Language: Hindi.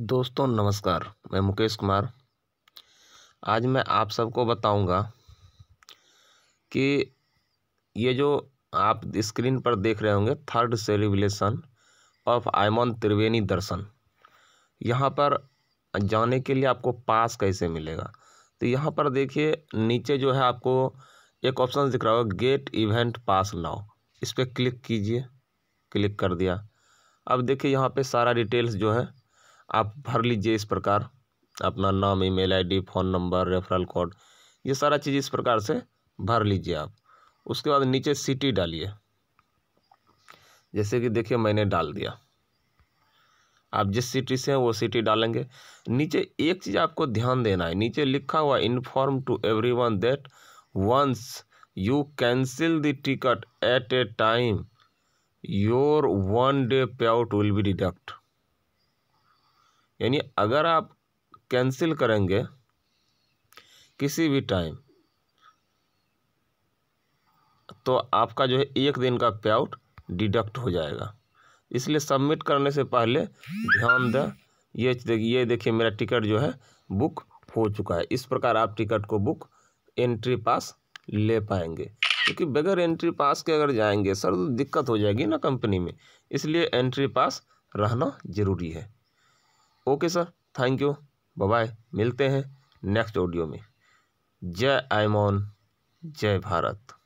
दोस्तों नमस्कार मैं मुकेश कुमार आज मैं आप सबको बताऊंगा कि ये जो आप स्क्रीन पर देख रहे होंगे third celebration of Ayman Triveni Darshan यहाँ पर जाने के लिए आपको पास कैसे मिलेगा तो यहाँ पर देखिए नीचे जो है आपको एक ऑप्शन दिख रहा होगा गेट इवेंट पास नाउ इस पर क्लिक कीजिए क्लिक कर दिया अब देखिए यहाँ पे सारा डिटेल्स जो है आप भर लीजिए इस प्रकार अपना नाम email ID phone number referral code ये सारा चीज़ इस प्रकार से भर लीजिए आप उसके बाद नीचे सिटी डालिए जैसे कि देखिए मैंने डाल दिया आप जिस सिटी से हैं वो सिटी डालेंगे नीचे एक चीज़ आपको ध्यान देना है नीचे लिखा हुआ inform to every one that once you cancel the ticket at a time your one day pay out will be deduct यानी अगर आप कैंसिल करेंगे किसी भी टाइम तो आपका जो है एक दिन का पे आउट डिडक्ट हो जाएगा इसलिए सबमिट करने से पहले ध्यान दें ये ये देखिए मेरा टिकट जो है बुक हो चुका है इस प्रकार आप टिकट को बुक एंट्री पास ले पाएंगे क्योंकि बगैर एंट्री पास के अगर जाएंगे सर तो दिक्कत हो जाएगी ना कंपनी में इसलिए एंट्री पास रहना ज़रूरी है okay sir thank you bye मिलते हैं नेक्स्ट ऑडियो में जय आयमोन जय भारत